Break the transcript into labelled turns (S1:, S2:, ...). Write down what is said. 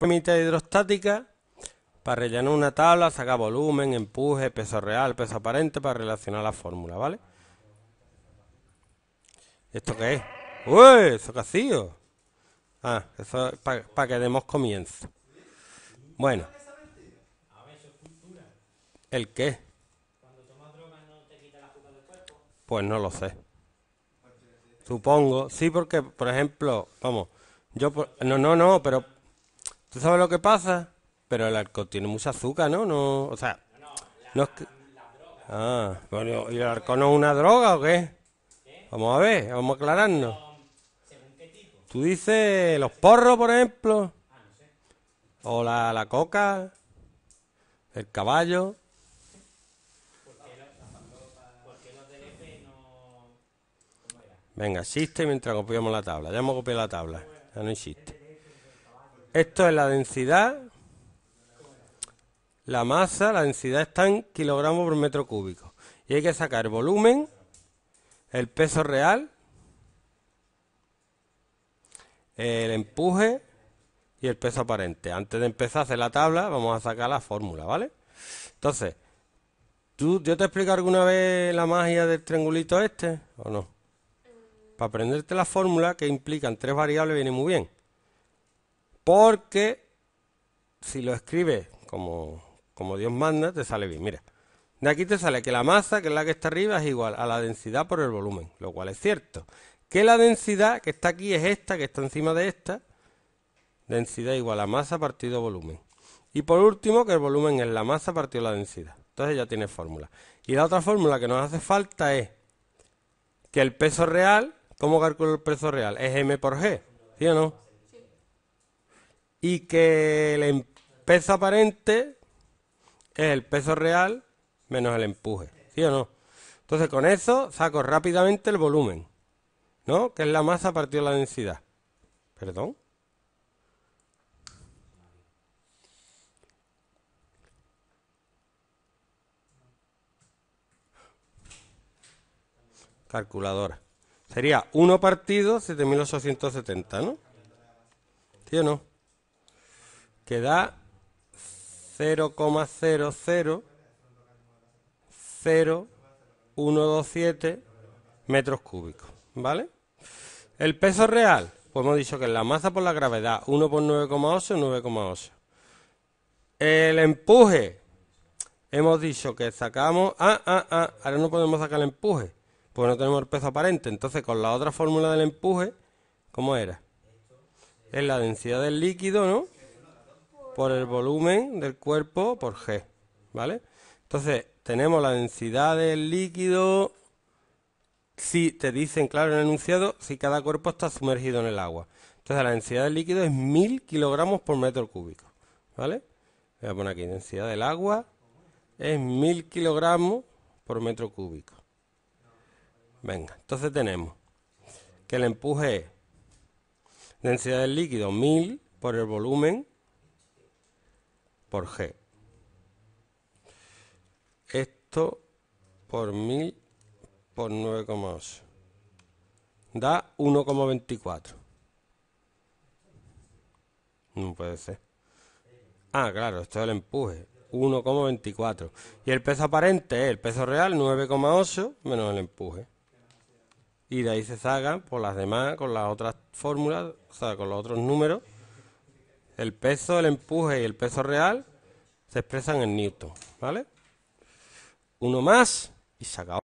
S1: hidrostática para rellenar una tabla, sacar volumen, empuje, peso real, peso aparente para relacionar la fórmula, ¿vale? ¿Esto qué es? ¡Uy! ¿Eso qué Ah, eso es para que demos comienzo. Bueno. ¿El qué? Pues no lo sé. Supongo. Sí, porque, por ejemplo, vamos, yo... no, no, no, pero ¿Tú sabes lo que pasa? Pero el arco tiene mucha azúcar, ¿no? no o sea, no es Ah, bueno, ¿y el arco no es una droga o qué? Vamos a ver, vamos a aclararnos. Tú dices los porros, por ejemplo. O la, la coca. El caballo. Venga, existe mientras copiamos la tabla. Ya hemos copiado la tabla. Ya no existe. Esto es la densidad, la masa, la densidad está en kilogramos por metro cúbico. Y hay que sacar volumen, el peso real, el empuje y el peso aparente. Antes de empezar a hacer la tabla, vamos a sacar la fórmula, ¿vale? Entonces, ¿tú, ¿yo te explico alguna vez la magia del triangulito este o no? Para aprenderte la fórmula que implican tres variables viene muy bien. Porque si lo escribes como, como Dios manda, te sale bien. Mira, de aquí te sale que la masa, que es la que está arriba, es igual a la densidad por el volumen, lo cual es cierto. Que la densidad que está aquí es esta, que está encima de esta. Densidad igual a masa partido volumen. Y por último, que el volumen es la masa partido la densidad. Entonces ya tiene fórmula. Y la otra fórmula que nos hace falta es que el peso real, ¿cómo calculo el peso real? Es m por g, ¿sí o no? y que el peso aparente es el peso real menos el empuje, ¿sí o no? Entonces con eso saco rápidamente el volumen, ¿no? Que es la masa partido la densidad. ¿Perdón? Calculadora. Sería 1 partido 7.870, ¿no? ¿Sí o no? que da 0,000127 metros cúbicos, ¿vale? El peso real, pues hemos dicho que es la masa por la gravedad, 1 por 9,8, 9,8. El empuje, hemos dicho que sacamos... Ah, ah, ah, ahora no podemos sacar el empuje, porque no tenemos el peso aparente. Entonces, con la otra fórmula del empuje, ¿cómo era? Es la densidad del líquido, ¿no? por el volumen del cuerpo por G, ¿vale? Entonces, tenemos la densidad del líquido, si te dicen, claro, en el enunciado, si cada cuerpo está sumergido en el agua. Entonces, la densidad del líquido es 1000 kilogramos por metro cúbico, ¿vale? Voy a poner aquí, densidad del agua es 1000 kilogramos por metro cúbico. Venga, entonces tenemos que el empuje es densidad del líquido 1000 por el volumen por G. Esto por 1000 por 9,8. Da 1,24. No puede ser. Ah, claro, esto es el empuje. 1,24. Y el peso aparente es el peso real, 9,8 menos el empuje. Y de ahí se sacan por las demás, con las otras fórmulas, o sea, con los otros números. El peso del empuje y el peso real se expresan en newton, ¿vale? Uno más y se acabó.